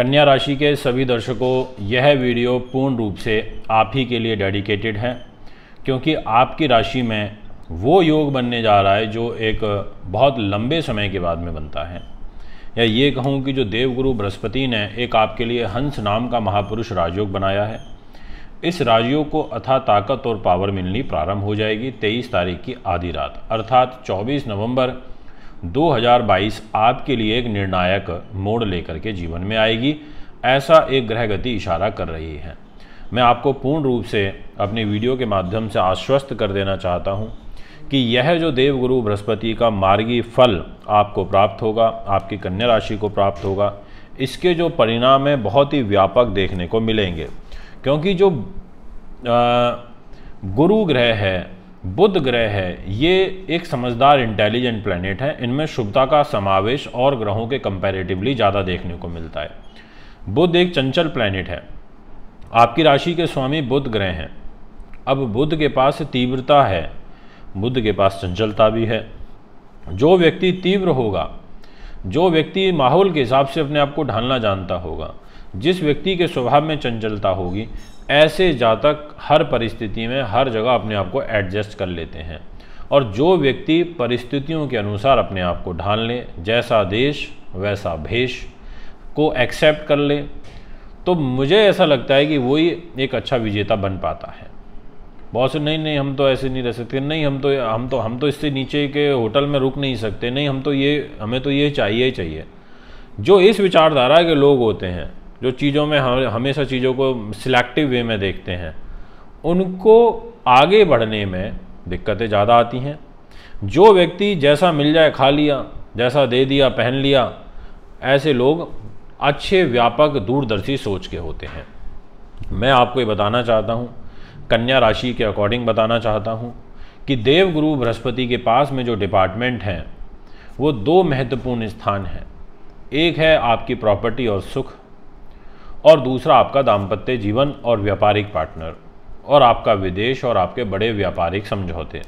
कन्या राशि के सभी दर्शकों यह वीडियो पूर्ण रूप से आप ही के लिए डेडिकेटेड है क्योंकि आपकी राशि में वो योग बनने जा रहा है जो एक बहुत लंबे समय के बाद में बनता है या ये कहूँ कि जो देवगुरु बृहस्पति ने एक आपके लिए हंस नाम का महापुरुष राजयोग बनाया है इस राजयोग को अथा ताकत और पावर मिलनी प्रारंभ हो जाएगी 23 तारीख की आधी रात अर्थात 24 नवंबर 2022 आपके लिए एक निर्णायक मोड़ लेकर के जीवन में आएगी ऐसा एक ग्रह गति इशारा कर रही है मैं आपको पूर्ण रूप से अपनी वीडियो के माध्यम से आश्वस्त कर देना चाहता हूँ कि यह जो देवगुरु बृहस्पति का मार्गी फल आपको प्राप्त होगा आपकी कन्या राशि को प्राप्त होगा इसके जो परिणाम हैं बहुत ही व्यापक देखने को मिलेंगे क्योंकि जो आ, गुरु ग्रह है बुध ग्रह है ये एक समझदार इंटेलिजेंट प्लैनेट है इनमें शुभता का समावेश और ग्रहों के कंपैरेटिवली ज़्यादा देखने को मिलता है बुध एक चंचल प्लैनेट है आपकी राशि के स्वामी बुध ग्रह हैं अब बुध के पास तीव्रता है बुध के पास चंचलता भी है जो व्यक्ति तीव्र होगा जो व्यक्ति माहौल के हिसाब से अपने आप को ढालना जानता होगा जिस व्यक्ति के स्वभाव में चंचलता होगी ऐसे जातक हर परिस्थिति में हर जगह अपने आप को एडजस्ट कर लेते हैं और जो व्यक्ति परिस्थितियों के अनुसार अपने आप को ढाल ले जैसा देश वैसा भेष को एक्सेप्ट कर ले तो मुझे ऐसा लगता है कि वही एक अच्छा विजेता बन पाता है बॉस नहीं नहीं हम तो ऐसे नहीं रह सकते नहीं हम तो हम तो हम तो इससे नीचे के होटल में रुक नहीं सकते नहीं हम तो ये हमें तो ये चाहिए ही चाहिए जो इस विचारधारा के लोग होते हैं जो चीज़ों में हम हमेशा चीज़ों को सिलेक्टिव वे में देखते हैं उनको आगे बढ़ने में दिक्कतें ज़्यादा आती हैं जो व्यक्ति जैसा मिल जाए खा लिया जैसा दे दिया पहन लिया ऐसे लोग अच्छे व्यापक दूरदर्शी सोच के होते हैं मैं आपको ये बताना चाहता हूँ कन्या राशि के अकॉर्डिंग बताना चाहता हूँ कि देवगुरु बृहस्पति के पास में जो डिपार्टमेंट हैं वो दो महत्वपूर्ण स्थान हैं एक है आपकी प्रॉपर्टी और सुख और दूसरा आपका दाम्पत्य जीवन और व्यापारिक पार्टनर और आपका विदेश और आपके बड़े व्यापारिक समझौते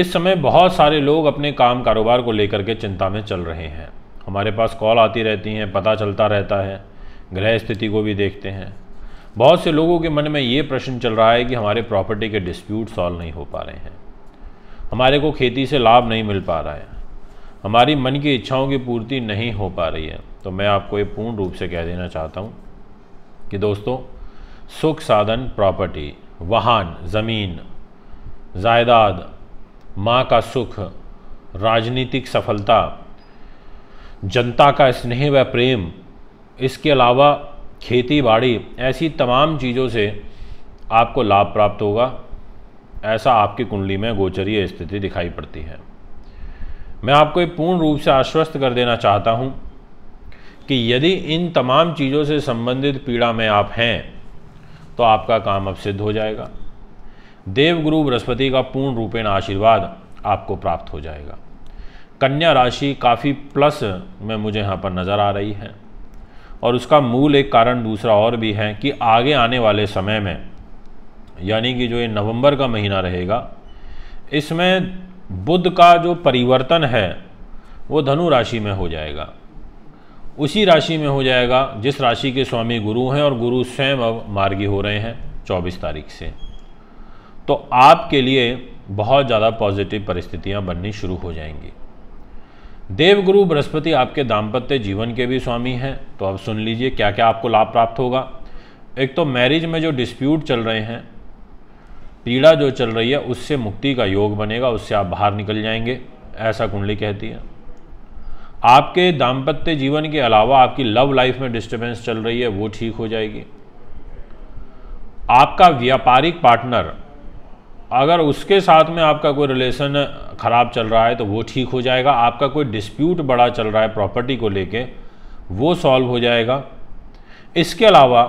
इस समय बहुत सारे लोग अपने काम कारोबार को लेकर के चिंता में चल रहे हैं हमारे पास कॉल आती रहती हैं पता चलता रहता है ग्रह स्थिति को भी देखते हैं बहुत से लोगों के मन में ये प्रश्न चल रहा है कि हमारे प्रॉपर्टी के डिस्प्यूट सॉल्व नहीं हो पा रहे हैं हमारे को खेती से लाभ नहीं मिल पा रहा है हमारी मन की इच्छाओं की पूर्ति नहीं हो पा रही है तो मैं आपको ये पूर्ण रूप से कह देना चाहता हूँ कि दोस्तों सुख साधन प्रॉपर्टी वाहन ज़मीन जायदाद माँ का सुख राजनीतिक सफलता जनता का स्नेह व प्रेम इसके अलावा खेती बाड़ी ऐसी तमाम चीज़ों से आपको लाभ प्राप्त होगा ऐसा आपकी कुंडली में गोचरीय स्थिति दिखाई पड़ती है मैं आपको एक पूर्ण रूप से आश्वस्त कर देना चाहता हूँ कि यदि इन तमाम चीज़ों से संबंधित पीड़ा में आप हैं तो आपका काम अब सिद्ध हो जाएगा देवगुरु बृहस्पति का पूर्ण रूपेण आशीर्वाद आपको प्राप्त हो जाएगा कन्या राशि काफ़ी प्लस में मुझे यहाँ पर नज़र आ रही है और उसका मूल एक कारण दूसरा और भी है कि आगे आने वाले समय में यानी कि जो ये नवंबर का महीना रहेगा इसमें बुद्ध का जो परिवर्तन है वो धनु राशि में हो जाएगा उसी राशि में हो जाएगा जिस राशि के स्वामी गुरु हैं और गुरु स्वयं अब मार्गी हो रहे हैं 24 तारीख से तो आपके लिए बहुत ज़्यादा पॉजिटिव परिस्थितियाँ बननी शुरू हो जाएंगी देवगुरु बृहस्पति आपके दाम्पत्य जीवन के भी स्वामी हैं तो अब सुन लीजिए क्या क्या आपको लाभ प्राप्त होगा एक तो मैरिज में जो डिस्प्यूट चल रहे हैं पीड़ा जो चल रही है उससे मुक्ति का योग बनेगा उससे आप बाहर निकल जाएंगे ऐसा कुंडली कहती है आपके दाम्पत्य जीवन के अलावा आपकी लव लाइफ में डिस्टर्बेंस चल रही है वो ठीक हो जाएगी आपका व्यापारिक पार्टनर अगर उसके साथ में आपका कोई रिलेशन ख़राब चल रहा है तो वो ठीक हो जाएगा आपका कोई डिस्प्यूट बड़ा चल रहा है प्रॉपर्टी को लेके वो सॉल्व हो जाएगा इसके अलावा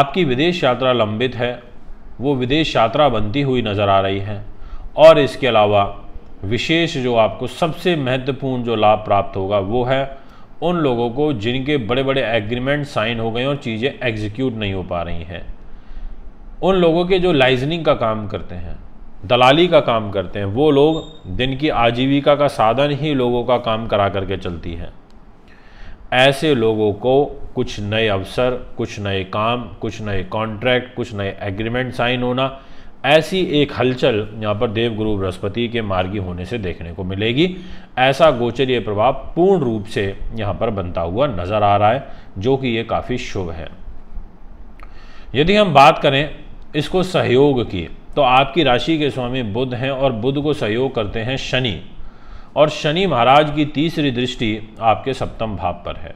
आपकी विदेश यात्रा लंबित है वो विदेश यात्रा बनती हुई नज़र आ रही है और इसके अलावा विशेष जो आपको सबसे महत्वपूर्ण जो लाभ प्राप्त होगा वो है उन लोगों को जिनके बड़े बड़े एग्रीमेंट साइन हो गए और चीज़ें एग्जीक्यूट नहीं हो पा रही हैं उन लोगों के जो लाइजनिंग का काम करते हैं दलाली का काम करते हैं वो लोग दिन की आजीविका का साधन ही लोगों का काम करा करके चलती है ऐसे लोगों को कुछ नए अवसर कुछ नए काम कुछ नए कॉन्ट्रैक्ट कुछ नए एग्रीमेंट साइन होना ऐसी एक हलचल यहाँ पर देवगुरु बृहस्पति के मार्गी होने से देखने को मिलेगी ऐसा गोचरीय प्रभाव पूर्ण रूप से यहाँ पर बनता हुआ नज़र आ रहा है जो कि ये काफ़ी शुभ है यदि हम बात करें इसको सहयोग किए तो आपकी राशि के स्वामी बुध हैं और बुध को सहयोग करते हैं शनि और शनि महाराज की तीसरी दृष्टि आपके सप्तम भाव पर है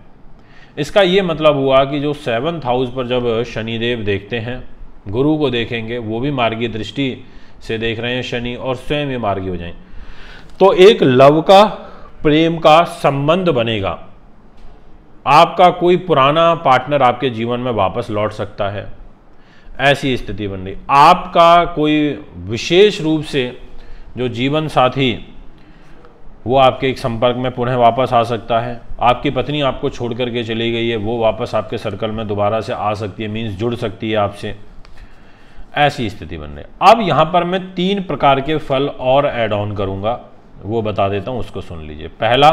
इसका ये मतलब हुआ कि जो सेवन्थ हाउस पर जब शनिदेव देखते हैं गुरु को देखेंगे वो भी मार्गी दृष्टि से देख रहे हैं शनि और स्वयं ही मार्गी हो जाए तो एक लव का प्रेम का संबंध बनेगा आपका कोई पुराना पार्टनर आपके जीवन में वापस लौट सकता है ऐसी स्थिति बन रही आपका कोई विशेष रूप से जो जीवन साथी वो आपके एक संपर्क में पुनः वापस आ सकता है आपकी पत्नी आपको छोड़ करके चली गई है वो वापस आपके सर्कल में दोबारा से आ सकती है मीन्स जुड़ सकती है आपसे ऐसी स्थिति बन रही अब यहाँ पर मैं तीन प्रकार के फल और एड ऑन करूँगा वो बता देता हूँ उसको सुन लीजिए पहला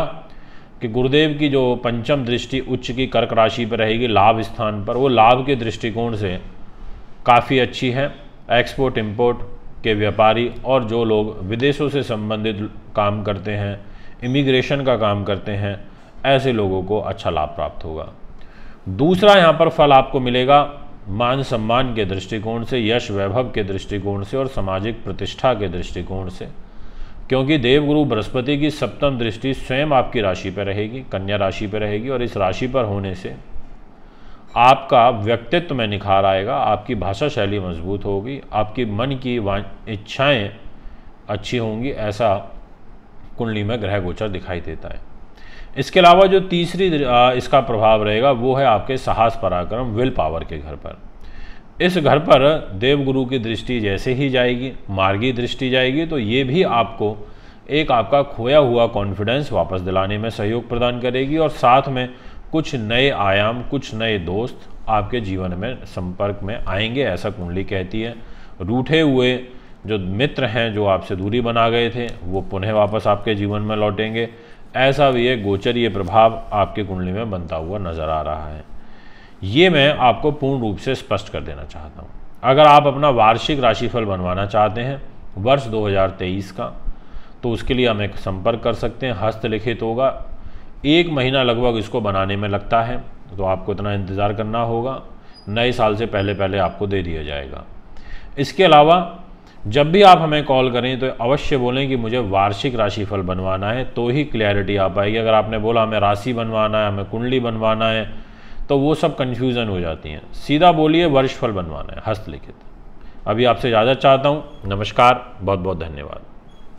कि गुरुदेव की जो पंचम दृष्टि उच्च की कर्क राशि पर रहेगी लाभ स्थान पर वो लाभ के दृष्टिकोण से काफ़ी अच्छी है एक्सपोर्ट इम्पोर्ट के व्यापारी और जो लोग विदेशों से संबंधित काम करते हैं इमिग्रेशन का काम करते हैं ऐसे लोगों को अच्छा लाभ प्राप्त होगा दूसरा यहाँ पर फल आपको मिलेगा मान सम्मान के दृष्टिकोण से यश वैभव के दृष्टिकोण से और सामाजिक प्रतिष्ठा के दृष्टिकोण से क्योंकि देवगुरु बृहस्पति की सप्तम दृष्टि स्वयं आपकी राशि पर रहेगी कन्या राशि पर रहेगी और इस राशि पर होने से आपका व्यक्तित्व में निखार आएगा आपकी भाषा शैली मजबूत होगी आपकी मन की इच्छाएं अच्छी होंगी ऐसा कुंडली में ग्रह गोचर दिखाई देता है इसके अलावा जो तीसरी इसका प्रभाव रहेगा वो है आपके साहस पराक्रम विल पावर के घर पर इस घर पर देवगुरु की दृष्टि जैसे ही जाएगी मार्गी दृष्टि जाएगी तो ये भी आपको एक आपका खोया हुआ कॉन्फिडेंस वापस दिलाने में सहयोग प्रदान करेगी और साथ में कुछ नए आयाम कुछ नए दोस्त आपके जीवन में संपर्क में आएंगे ऐसा कुंडली कहती है रूठे हुए जो मित्र हैं जो आपसे दूरी बना गए थे वो पुनः वापस आपके जीवन में लौटेंगे ऐसा भी ये गोचरीय प्रभाव आपके कुंडली में बनता हुआ नज़र आ रहा है ये मैं आपको पूर्ण रूप से स्पष्ट कर देना चाहता हूँ अगर आप अपना वार्षिक राशिफल बनवाना चाहते हैं वर्ष 2023 का तो उसके लिए हमें संपर्क कर सकते हैं हस्तलिखित होगा एक महीना लगभग इसको बनाने में लगता है तो आपको इतना इंतज़ार करना होगा नए साल से पहले पहले आपको दे दिया जाएगा इसके अलावा जब भी आप हमें कॉल करें तो अवश्य बोलें कि मुझे वार्षिक राशिफल बनवाना है तो ही क्लैरिटी आ पाएगी अगर आपने बोला हमें राशि बनवाना है हमें कुंडली बनवाना है तो वो सब कन्फ्यूज़न हो जाती हैं सीधा बोलिए वर्षफल बनवाना है हस्तलिखित अभी आपसे इजाज़त चाहता हूँ नमस्कार बहुत बहुत धन्यवाद